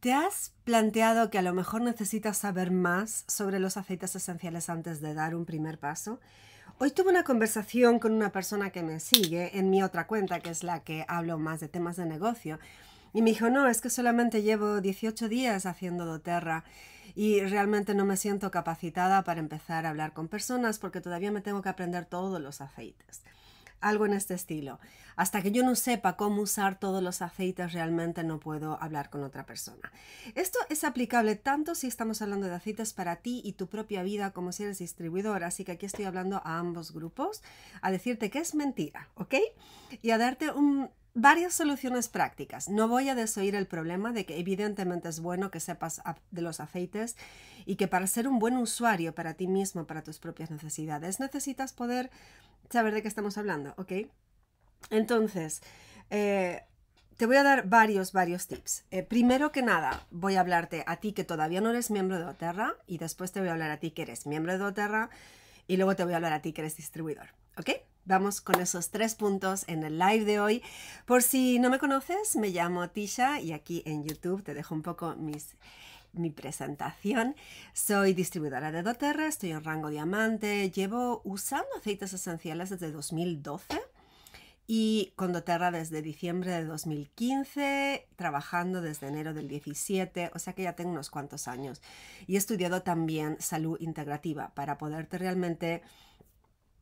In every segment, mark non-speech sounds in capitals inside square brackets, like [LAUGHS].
¿Te has planteado que a lo mejor necesitas saber más sobre los aceites esenciales antes de dar un primer paso? Hoy tuve una conversación con una persona que me sigue en mi otra cuenta, que es la que hablo más de temas de negocio, y me dijo, no, es que solamente llevo 18 días haciendo doTERRA y realmente no me siento capacitada para empezar a hablar con personas porque todavía me tengo que aprender todos los aceites algo en este estilo. Hasta que yo no sepa cómo usar todos los aceites, realmente no puedo hablar con otra persona. Esto es aplicable tanto si estamos hablando de aceites para ti y tu propia vida como si eres distribuidor, así que aquí estoy hablando a ambos grupos, a decirte que es mentira, ¿ok? Y a darte varias soluciones prácticas. No voy a desoír el problema de que evidentemente es bueno que sepas de los aceites y que para ser un buen usuario para ti mismo, para tus propias necesidades, necesitas poder saber de qué estamos hablando, ¿ok? Entonces, eh, te voy a dar varios, varios tips. Eh, primero que nada, voy a hablarte a ti que todavía no eres miembro de Oterra y después te voy a hablar a ti que eres miembro de Oterra y luego te voy a hablar a ti que eres distribuidor, ¿ok? Vamos con esos tres puntos en el live de hoy. Por si no me conoces, me llamo Tisha y aquí en YouTube te dejo un poco mis mi presentación. Soy distribuidora de doTERRA, estoy en rango diamante, llevo usando aceites esenciales desde 2012 y con doTERRA desde diciembre de 2015, trabajando desde enero del 17, o sea que ya tengo unos cuantos años. Y he estudiado también salud integrativa para poderte realmente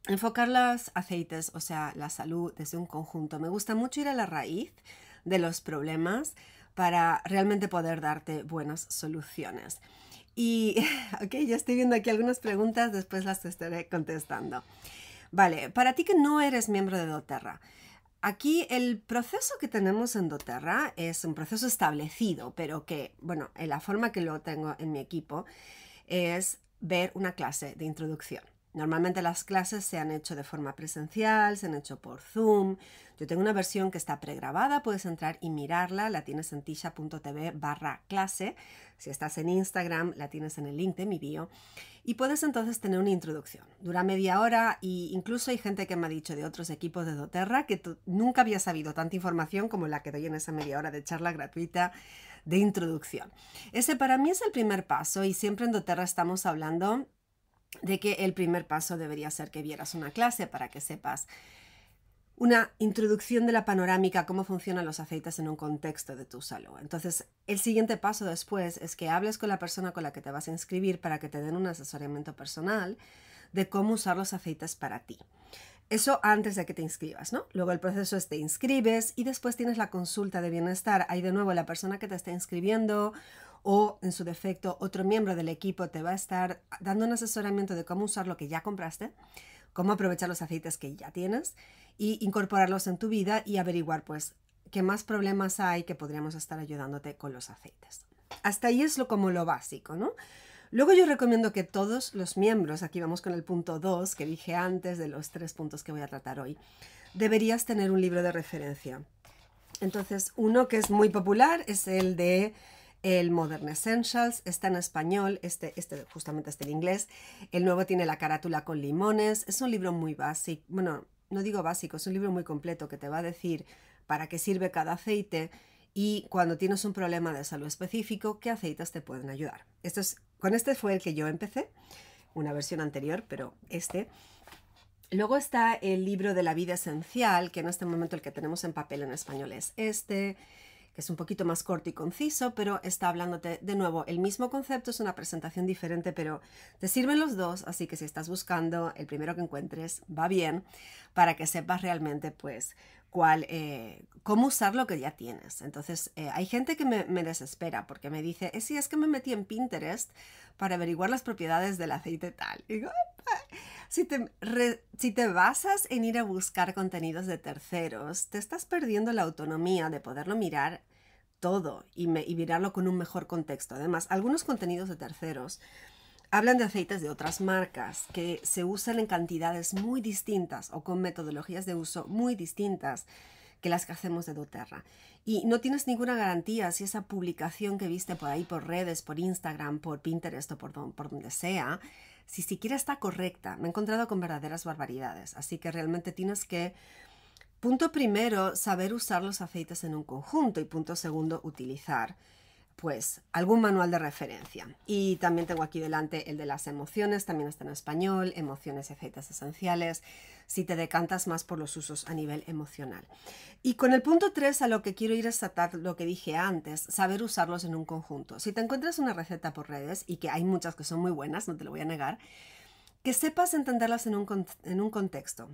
enfocar las aceites, o sea, la salud desde un conjunto. Me gusta mucho ir a la raíz de los problemas para realmente poder darte buenas soluciones. Y, [LAUGHS] ok, ya estoy viendo aquí algunas preguntas, después las estaré contestando. Vale, para ti que no eres miembro de doTERRA, Aquí el proceso que tenemos en doTERRA es un proceso establecido, pero que, bueno, la forma que lo tengo en mi equipo es ver una clase de introducción. Normalmente las clases se han hecho de forma presencial, se han hecho por Zoom, yo tengo una versión que está pregrabada, puedes entrar y mirarla, la tienes en tisha.tv barra clase. Si estás en Instagram, la tienes en el link de mi bio. Y puedes entonces tener una introducción. Dura media hora e incluso hay gente que me ha dicho de otros equipos de doTERRA que nunca había sabido tanta información como la que doy en esa media hora de charla gratuita de introducción. Ese para mí es el primer paso y siempre en doTERRA estamos hablando de que el primer paso debería ser que vieras una clase para que sepas una introducción de la panorámica, cómo funcionan los aceites en un contexto de tu salud. Entonces, el siguiente paso después es que hables con la persona con la que te vas a inscribir para que te den un asesoramiento personal de cómo usar los aceites para ti. Eso antes de que te inscribas, ¿no? Luego el proceso es te inscribes y después tienes la consulta de bienestar. Ahí de nuevo la persona que te está inscribiendo o en su defecto otro miembro del equipo te va a estar dando un asesoramiento de cómo usar lo que ya compraste cómo aprovechar los aceites que ya tienes y incorporarlos en tu vida y averiguar pues qué más problemas hay que podríamos estar ayudándote con los aceites. Hasta ahí es lo, como lo básico, ¿no? Luego yo recomiendo que todos los miembros, aquí vamos con el punto 2 que dije antes de los tres puntos que voy a tratar hoy, deberías tener un libro de referencia. Entonces, uno que es muy popular es el de el Modern Essentials está en español, este, este justamente está en inglés. El nuevo tiene la carátula con limones. Es un libro muy básico, bueno, no digo básico, es un libro muy completo que te va a decir para qué sirve cada aceite y cuando tienes un problema de salud específico, qué aceites te pueden ayudar. Esto es, con este fue el que yo empecé, una versión anterior, pero este. Luego está el libro de la vida esencial, que en este momento el que tenemos en papel en español es este es un poquito más corto y conciso, pero está hablándote de nuevo el mismo concepto, es una presentación diferente, pero te sirven los dos, así que si estás buscando el primero que encuentres, va bien para que sepas realmente pues cual eh, cómo usar lo que ya tienes. Entonces, eh, hay gente que me, desespera porque me dice, eh, si es que me metí en Pinterest para averiguar las propiedades del aceite tal. Y digo, si te, si te basas en ir a buscar contenidos de terceros, te estás perdiendo la autonomía de poderlo mirar todo y mirarlo con un mejor contexto. Además, algunos contenidos de terceros Hablan de aceites de otras marcas que se usan en cantidades muy distintas o con metodologías de uso muy distintas que las que hacemos de doTERRA. Y no tienes ninguna garantía si esa publicación que viste por ahí, por redes, por Instagram, por Pinterest o por, donde sea, si siquiera está correcta. Me he encontrado con verdaderas barbaridades. Así que realmente tienes que Punto primero, saber usar los aceites en un conjunto y punto segundo, utilizar pues algún manual de referencia. Y también tengo aquí delante el de las emociones, también está en español, emociones y aceites esenciales, si te decantas más por los usos a nivel emocional. Y con el punto 3 a lo que quiero ir es tratar lo que dije antes, saber usarlos en un conjunto. Si te encuentras una receta por redes, y que hay muchas que son muy buenas, no te lo voy a negar, que sepas entenderlas en un, en un contexto.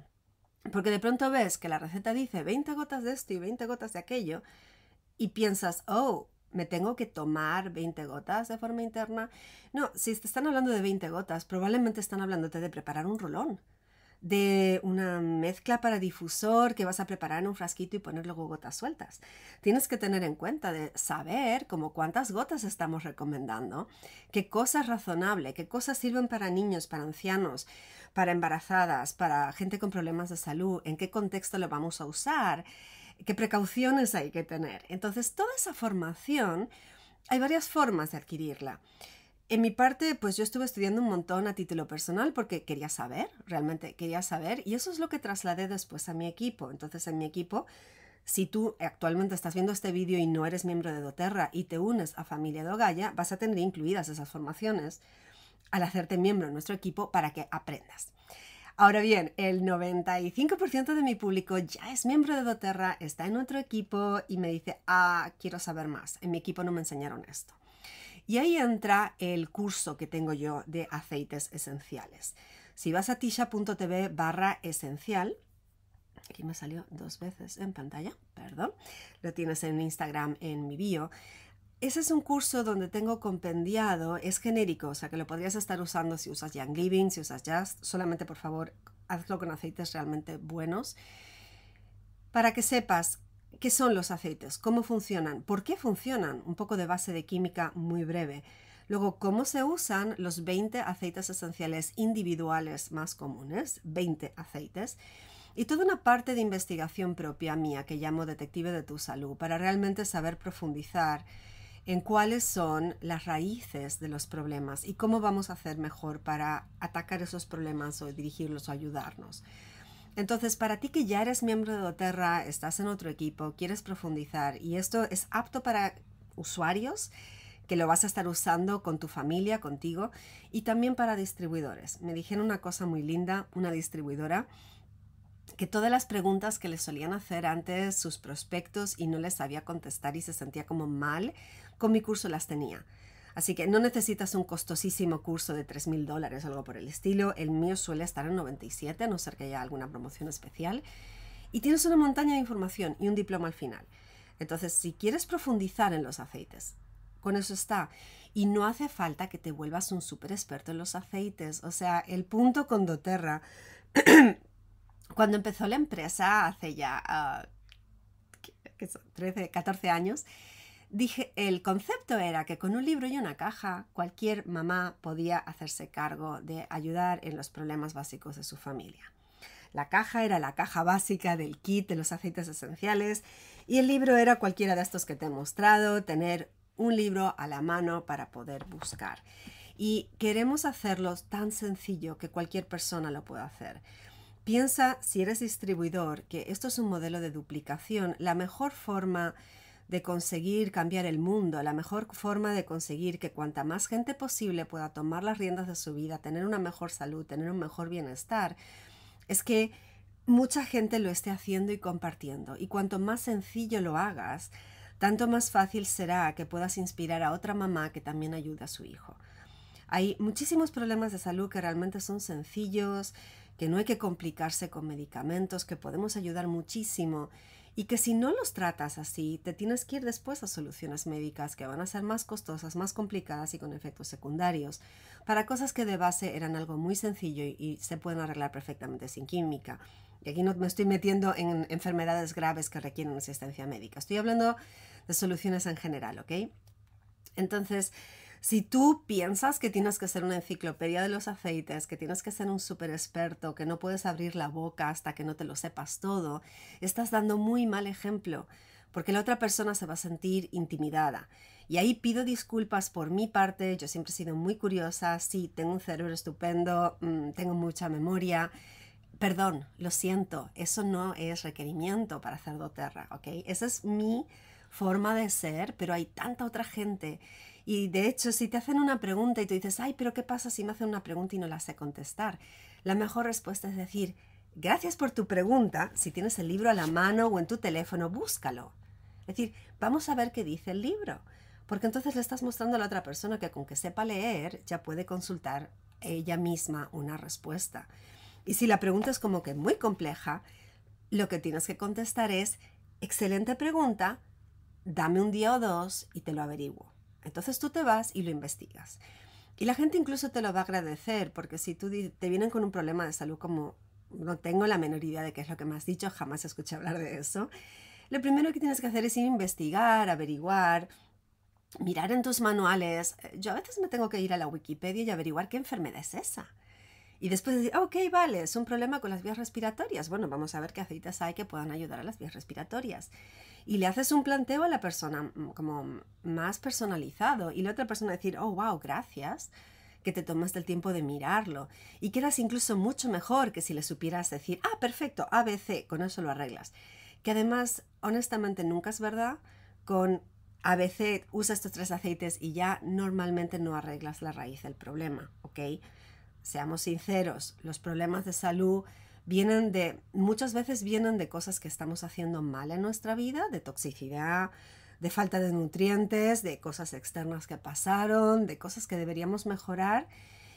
Porque de pronto ves que la receta dice 20 gotas de esto y 20 gotas de aquello, y piensas, oh, me tengo que tomar 20 gotas de forma interna. No, si te están hablando de 20 gotas, probablemente están hablándote de preparar un rolón, de una mezcla para difusor que vas a preparar en un frasquito y poner luego gotas sueltas. Tienes que tener en cuenta de saber como cuántas gotas estamos recomendando, qué cosa es razonable, qué cosas sirven para niños, para ancianos, para embarazadas, para gente con problemas de salud, en qué contexto lo vamos a usar qué precauciones hay que tener. Entonces, toda esa formación, hay varias formas de adquirirla. En mi parte, pues yo estuve estudiando un montón a título personal porque quería saber, realmente quería saber, y eso es lo que trasladé después a mi equipo. Entonces, en mi equipo, si tú actualmente estás viendo este vídeo y no eres miembro de Doterra y te unes a Familia Dogaya, vas a tener incluidas esas formaciones al hacerte miembro de nuestro equipo para que aprendas. Ahora bien, el 95% de mi público ya es miembro de doTERRA, está en otro equipo y me dice, ah, quiero saber más. En mi equipo no me enseñaron esto. Y ahí entra el curso que tengo yo de aceites esenciales. Si vas a tisha.tv barra esencial, aquí me salió dos veces en pantalla, perdón, lo tienes en Instagram en mi bio, ese es un curso donde tengo compendiado, es genérico, o sea que lo podrías estar usando si usas Young Living, si usas Just, solamente por favor hazlo con aceites realmente buenos, para que sepas qué son los aceites, cómo funcionan, por qué funcionan, un poco de base de química muy breve. Luego, cómo se usan los 20 aceites esenciales individuales más comunes, 20 aceites y toda una parte de investigación propia mía que llamo Detective de tu Salud para realmente saber profundizar en cuáles son las raíces de los problemas y cómo vamos a hacer mejor para atacar esos problemas o dirigirlos o ayudarnos. Entonces, para ti que ya eres miembro de Doterra, estás en otro equipo, quieres profundizar y esto es apto para usuarios que lo vas a estar usando con tu familia, contigo y también para distribuidores. Me dijeron una cosa muy linda, una distribuidora que todas las preguntas que le solían hacer antes sus prospectos y no les sabía contestar y se sentía como mal, con mi curso las tenía. Así que no necesitas un costosísimo curso de 3.000 dólares o algo por el estilo. El mío suele estar en 97, a no ser que haya alguna promoción especial. Y tienes una montaña de información y un diploma al final. Entonces, si quieres profundizar en los aceites, con eso está. Y no hace falta que te vuelvas un súper experto en los aceites. O sea, el punto con doTERRA cuando empezó la empresa hace ya 13, ah, 14 años, dije, el concepto era que con un libro y una caja cualquier mamá podía hacerse cargo de ayudar en los problemas básicos de su familia. La caja era la caja básica del kit de los aceites esenciales y el libro era cualquiera de estos que te he mostrado, tener un libro a la mano para poder buscar. Y queremos hacerlo tan sencillo que cualquier persona lo pueda hacer. Piensa, si eres distribuidor, que esto es un modelo de duplicación. La mejor forma de conseguir cambiar el mundo, la mejor forma de conseguir que cuanta más gente posible pueda tomar las riendas de su vida, tener una mejor salud, tener un mejor bienestar, es que mucha gente lo esté haciendo y compartiendo. Y cuanto más sencillo lo hagas, tanto más fácil será que puedas inspirar a otra mamá que también ayude a su hijo. Hay muchísimos problemas de salud que realmente son sencillos, que no hay que complicarse con medicamentos, que podemos ayudar muchísimo y que si no los tratas así, te tienes que ir después a soluciones médicas que van a ser más costosas, más complicadas y con efectos secundarios, para cosas que de base eran algo muy sencillo y, se pueden arreglar perfectamente sin química. Y aquí no me estoy metiendo en enfermedades graves que requieren asistencia médica, estoy hablando de soluciones en general, ¿ok? Entonces, si tú piensas que tienes que ser una enciclopedia de los aceites, que tienes que ser un super experto, que no puedes abrir la boca hasta que no te lo sepas todo, estás dando muy mal ejemplo, porque la otra persona se va a sentir intimidada. Y ahí pido disculpas por mi parte, yo siempre he sido muy curiosa, sí, tengo un cerebro estupendo, mm, tengo mucha memoria. Perdón, lo siento, eso no es requerimiento para hacer doTERRA, ¿ok? Esa es mi forma de ser, pero hay tanta otra gente y de hecho, si te hacen una pregunta y tú dices, ay, pero ¿qué pasa si me hacen una pregunta y no la sé contestar? La mejor respuesta es decir, gracias por tu pregunta. Si tienes el libro a la mano o en tu teléfono, búscalo. Es decir, vamos a ver qué dice el libro. Porque entonces le estás mostrando a la otra persona que con que sepa leer ya puede consultar ella misma una respuesta. Y si la pregunta es como que muy compleja, lo que tienes que contestar es, excelente pregunta, dame un día o dos y te lo averiguo. Entonces tú te vas y lo investigas. Y la gente incluso te lo va a agradecer, porque si tú te vienen con un problema de salud como no tengo la menor idea de qué es lo que me has dicho, jamás escuché hablar de eso, lo primero que tienes que hacer es investigar, averiguar, mirar en tus manuales. Yo a veces me tengo que ir a la Wikipedia y averiguar qué enfermedad es esa. Y después decir, ah, ok, vale, es un problema con las vías respiratorias. Bueno, vamos a ver qué aceites hay que puedan ayudar a las vías respiratorias. Y le haces un planteo a la persona mm, como más personalizado y la otra persona decir, oh, wow, gracias que te tomaste el tiempo de mirarlo y quedas incluso mucho mejor que si le supieras decir, ah, perfecto, ABC, con eso lo arreglas. Que además, honestamente, nunca es verdad con ABC usa estos tres aceites y ya normalmente no arreglas la raíz del problema, ¿ok? seamos sinceros, los problemas de salud vienen de, muchas veces vienen de cosas que estamos haciendo mal en nuestra vida, de toxicidad, de falta de nutrientes, de cosas externas que pasaron, de cosas que deberíamos mejorar.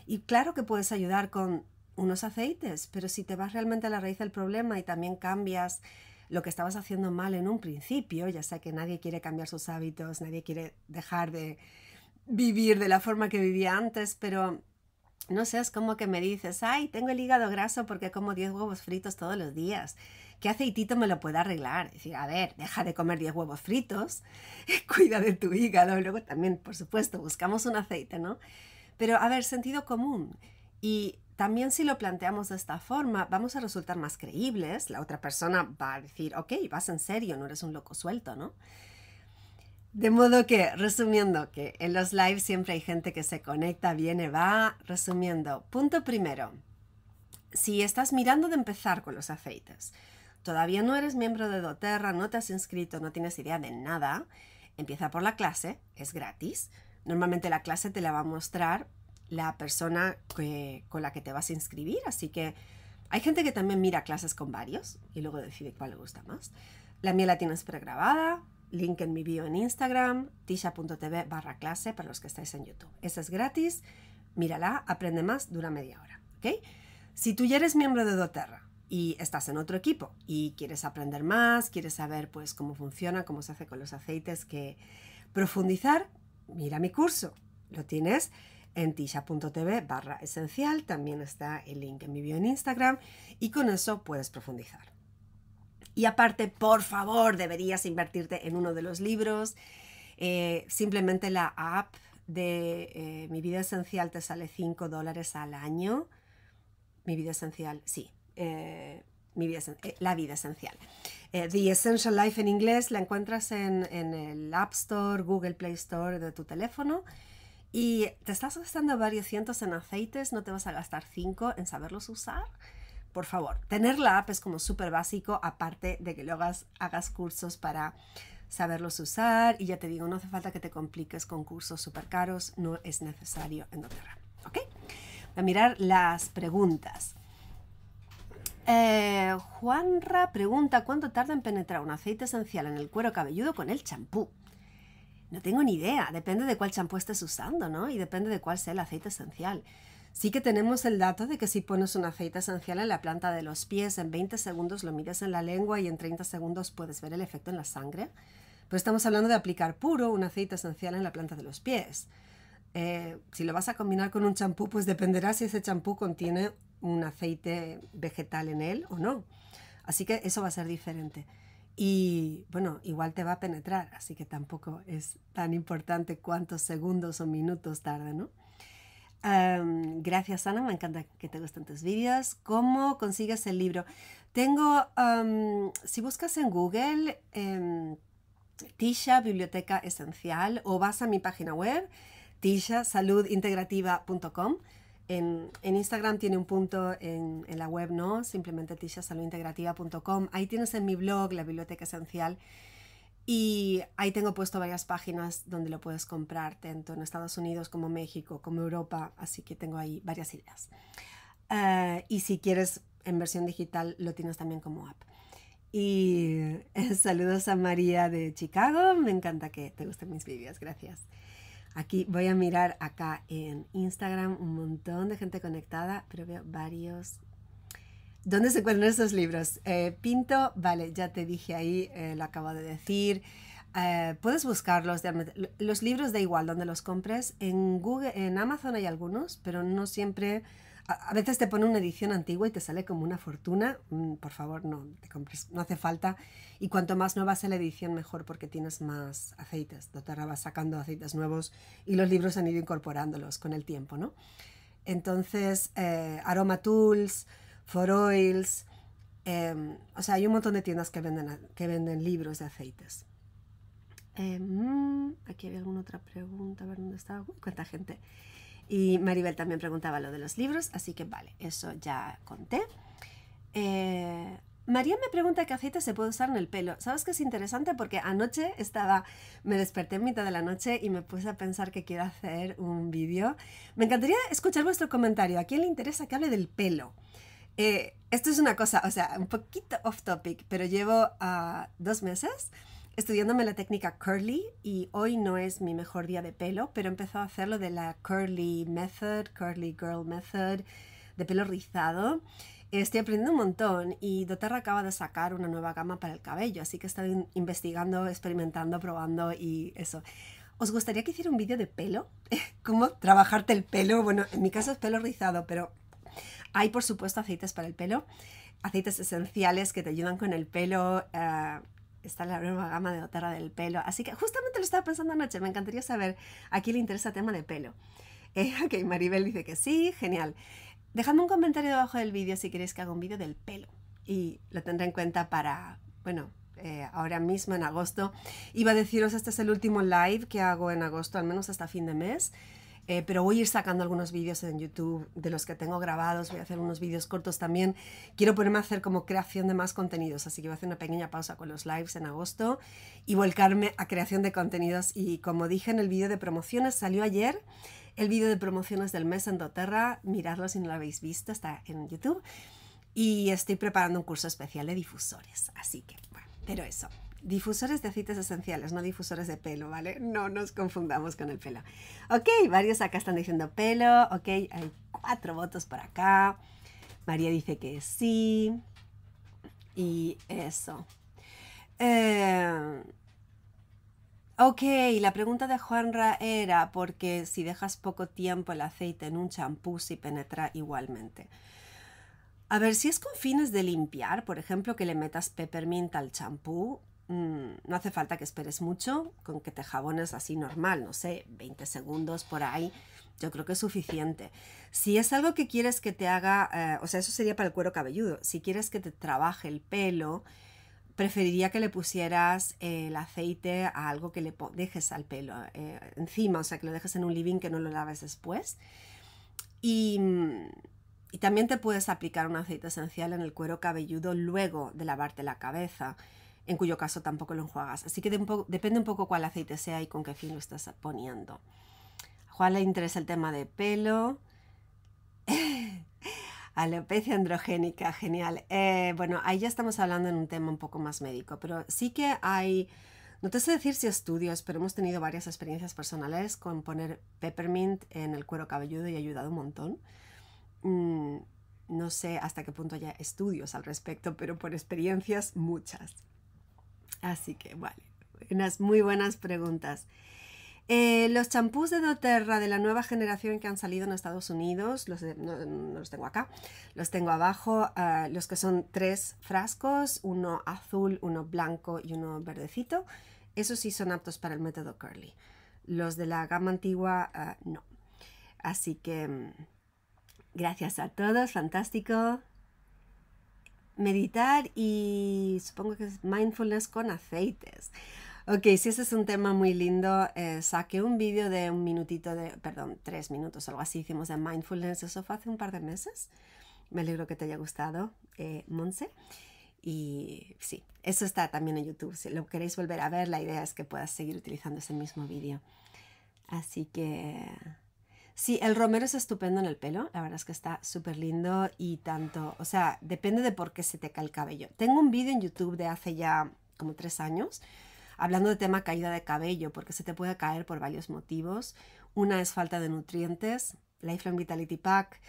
Y claro que puedes ayudar con unos aceites, pero si te vas realmente a la raíz del problema y también cambias lo que estabas haciendo mal en un principio, ya sea que nadie quiere cambiar sus hábitos, nadie quiere dejar de vivir de la forma que vivía antes, pero no sé, es como que me dices, ay, tengo el hígado graso porque como 10 huevos fritos todos los días. ¿Qué aceitito me lo puede arreglar? Es decir, a ver, deja de comer 10 huevos fritos, [LAUGHS] cuida de tu hígado. Luego también, por supuesto, buscamos un aceite, ¿no? Pero, a ver, sentido común. Y también si lo planteamos de esta forma, vamos a resultar más creíbles. La otra persona va a decir, ok, vas en serio, no eres un loco suelto, ¿no? De modo que, resumiendo, que en los lives siempre hay gente que se conecta, viene, va, resumiendo. Punto primero, si estás mirando de empezar con los aceites, todavía no eres miembro de doTERRA, no te has inscrito, no tienes idea de nada, empieza por la clase, es gratis. Normalmente la clase te la va a mostrar la persona con la que te vas a inscribir, así que hay gente que también mira clases con varios y luego decide cuál le gusta más. La mía la tienes pregrabada, link en mi bio en Instagram, tisha.tv barra clase para los que estáis en YouTube. Esa es gratis, mírala, aprende más, dura media hora. ¿ok? Si tú ya eres miembro de doTERRA y estás en otro equipo y quieres aprender más, quieres saber pues cómo funciona, cómo se hace con los aceites, que profundizar, mira mi curso. Lo tienes en tisha.tv barra esencial, también está el link en mi bio en Instagram y con eso puedes profundizar. Y aparte, por favor, deberías invertirte en uno de los libros. Eh, simplemente la app de eh, Mi Vida Esencial te sale 5 dólares al año. Mi Vida Esencial, sí. Eh, mi vida, la vida esencial. The Essential Life en inglés la encuentras en, en el App Store, Google Play Store de tu teléfono. Y te estás gastando varios cientos en aceites, no te vas a gastar 5 en saberlos usar por favor, tener la app es como súper básico, aparte de que lo hagas, hagas cursos para saberlos usar y ya te digo, no hace falta que te compliques con cursos súper caros, no es necesario en ¿Ok? Voy a mirar las preguntas. Eh, Juanra pregunta, ¿cuánto tarda en penetrar un aceite esencial en el cuero cabelludo con el champú? No tengo ni idea, depende de cuál champú estés usando, ¿no? Y depende de cuál sea el aceite esencial. Sí que tenemos el dato de que si pones un aceite esencial en la planta de los pies, en 20 segundos lo mides en la lengua y en 30 segundos puedes ver el efecto en la sangre. Pero estamos hablando de aplicar puro un aceite esencial en la planta de los pies. Eh, si lo vas a combinar con un champú, pues dependerá si ese champú contiene un aceite vegetal en él o no. Así que eso va a ser diferente. Y bueno, igual te va a penetrar, así que tampoco es tan importante cuántos segundos o minutos tarde? ¿no? gracias Ana, me encanta que te gusten tus vídeos. ¿Cómo consigues el libro? Tengo, si buscas en Google, em, Tisha Biblioteca Esencial o vas a mi página web, tishasaludintegrativa.com. En, en, Instagram tiene un punto, en, la web no, simplemente tishasaludintegrativa.com. Ahí tienes en mi blog la Biblioteca Esencial y ahí tengo puesto varias páginas donde lo puedes comprar, tanto en Estados Unidos como México, como Europa, así que tengo ahí varias ideas. Eh, y si quieres en versión digital, lo tienes también como app. Y eh, [LAUGHS] saludos a María de Chicago, me encanta que te gusten mis vídeos, gracias. Aquí voy a mirar acá en Instagram un montón de gente conectada, pero veo varios ¿Dónde se encuentran estos libros? Eh, Pinto, vale, ya te dije ahí, eh, lo acabo de decir. Eh, puedes buscarlos, los libros da igual donde los compres. En Google, en Amazon hay algunos, pero no siempre. A, veces te pone una edición antigua y te sale como una fortuna. Mm, por favor, no te compres, no hace falta. Y cuanto más nueva sea la edición, mejor, porque tienes más aceites. Doterra va sacando aceites nuevos y los libros han ido incorporándolos con el tiempo, ¿no? Entonces, Aroma Tools. For Oils. Em, o sea, hay un montón de tiendas que venden, que venden libros de aceites. Em, mm, aquí había alguna otra pregunta, a ver dónde estaba. Uy, cuánta gente. Y Maribel también preguntaba lo de los libros, así que vale, eso ya conté. Eh, María me pregunta qué aceite se puede usar en el pelo. ¿Sabes que es interesante? Porque anoche estaba, me desperté en mitad de la noche y me puse a pensar que quiero hacer un vídeo. Me encantaría escuchar vuestro comentario. ¿A quién le interesa que hable del pelo? Eh, esto es una cosa, o sea, un poquito off topic, pero llevo ah, dos meses estudiándome la técnica curly y hoy no es mi mejor día de pelo, pero he empezado a hacerlo de la curly method, curly girl method, de pelo rizado. Estoy aprendiendo un montón y doTERRA acaba de sacar una nueva gama para el cabello, así que estoy investigando, experimentando, probando y eso. ¿Os gustaría que hiciera un vídeo de pelo? [LAUGHS] ¿Cómo trabajarte el pelo? Bueno, en mi caso es pelo rizado, pero hay, por supuesto, aceites para el pelo, aceites esenciales que te ayudan con el pelo. Eh, está la nueva gama de Otara del pelo. Así que justamente lo estaba pensando anoche. Me encantaría saber a quién le interesa el tema de pelo. [LAUGHS] Eh, ok, Maribel dice que sí, genial. Dejadme un comentario debajo del vídeo si queréis que haga un vídeo del pelo. Y lo tendré en cuenta para, bueno, eh, ahora mismo en agosto. Iba a deciros, este es el último live que hago en agosto, al menos hasta fin de mes. Eh, pero voy a ir sacando algunos vídeos en YouTube de los que tengo grabados, voy a hacer unos vídeos cortos también. Quiero ponerme a hacer como creación de más contenidos, así que voy a hacer una pequeña pausa con los lives en agosto y volcarme a creación de contenidos. Y como dije en el vídeo de promociones, salió ayer el vídeo de promociones del mes en Doterra, miradlo si no lo habéis visto, está en YouTube. Y estoy preparando un curso especial de difusores, así que bueno, pero eso difusores de aceites esenciales, no difusores de pelo, ¿vale? No nos confundamos con el pelo. Ok, varios acá están diciendo pelo, ok, hay cuatro votos por acá. María dice que sí. Y eso. Eh, ok, la pregunta de Juanra era porque si dejas poco tiempo el aceite en un champú, si penetra igualmente. A ver, si es con fines de limpiar, por ejemplo, que le metas peppermint al champú, Mm, no hace falta que esperes mucho, con que te jabones así normal, no sé, 20 segundos por ahí, yo creo que es suficiente. Si es algo que quieres que te haga, eh, o sea, eso sería para el cuero cabelludo, si quieres que te trabaje el pelo, preferiría que le pusieras el aceite a algo que le dejes al pelo eh, encima, o sea, que lo dejes en un living que no lo laves después. Mm, y, también te puedes aplicar un aceite esencial en el cuero cabelludo luego de lavarte la cabeza en cuyo caso tampoco lo enjuagas. Así que depende un poco cuál aceite sea y con qué fin lo estás poniendo. A Juan le interesa el tema de pelo. [LAUGHS] Alopecia androgénica, genial. Eh, bueno, ahí ya estamos hablando en un tema un poco más médico, pero sí que hay, no te sé decir si estudios, pero hemos tenido varias experiencias personales con poner peppermint en el cuero cabelludo y ha ayudado un montón. Mm, no sé hasta qué punto haya estudios al respecto, pero por experiencias muchas. Así que, vale, unas muy buenas preguntas. Eh, los champús de doTERRA de la nueva generación que han salido en Estados Unidos, los no, los tengo acá, los tengo abajo, ah, los que son tres frascos, uno azul, uno blanco y uno verdecito, esos sí son aptos para el método Curly. Los de la gama antigua, ah, no. Así que, mm, gracias a todos, fantástico meditar y supongo que es mindfulness con aceites. Ok, si ese es un tema muy lindo, eh, saqué un vídeo de un minutito de, perdón, tres minutos, o algo así hicimos de mindfulness, eso fue hace un par de meses. Me alegro que te haya gustado, eh, Monse. Y sí, eso está también en YouTube. Si lo queréis volver a ver, la idea es que puedas seguir utilizando ese mismo vídeo. Así que Sí, el romero es estupendo en el pelo, la verdad es que está súper lindo y tanto, o sea, depende de por qué se te cae el cabello. Tengo un vídeo en YouTube de hace ya como tres años hablando de tema caída de cabello, porque se te puede caer por varios motivos. Una es falta de nutrientes, Life from Vitality Pack,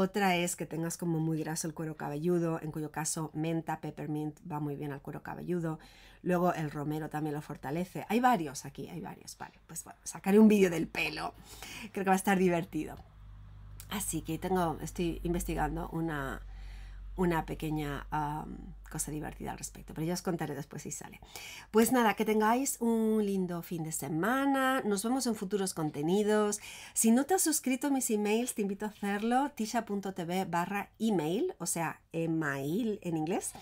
otra es que tengas como muy graso el cuero cabelludo, en cuyo caso menta, peppermint va muy bien al cuero cabelludo. Luego el romero también lo fortalece. Hay varios aquí, hay varios. Vale, pues bueno, sacaré un vídeo del pelo. Creo que va a estar divertido. Así que tengo, estoy investigando una, una pequeña cosa divertida al respecto, pero ya os contaré después si sale. Pues nada, que tengáis un lindo fin de semana, nos vemos en futuros contenidos. Si no te has suscrito a mis emails, te invito a hacerlo, tisha.tv barra email, o sea, email en inglés.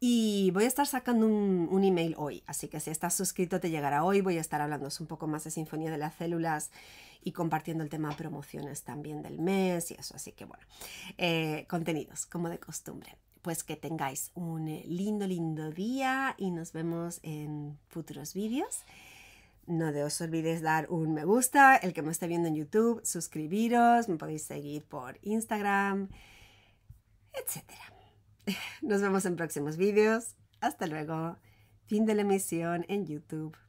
Y voy a estar sacando un, email hoy, así que si estás suscrito te llegará hoy. Voy a estar hablando un poco más de Sinfonía de las Células y compartiendo el tema promociones también del mes y eso. Así que bueno, eh, contenidos como de costumbre pues que tengáis un eh, lindo, lindo día y nos vemos en futuros vídeos. No os olvidéis dar un me gusta, el que me esté viendo en YouTube, suscribiros, me podéis seguir por Instagram, etc. [LAUGHS] Nos vemos en próximos vídeos. Hasta luego. Fin de la emisión en YouTube.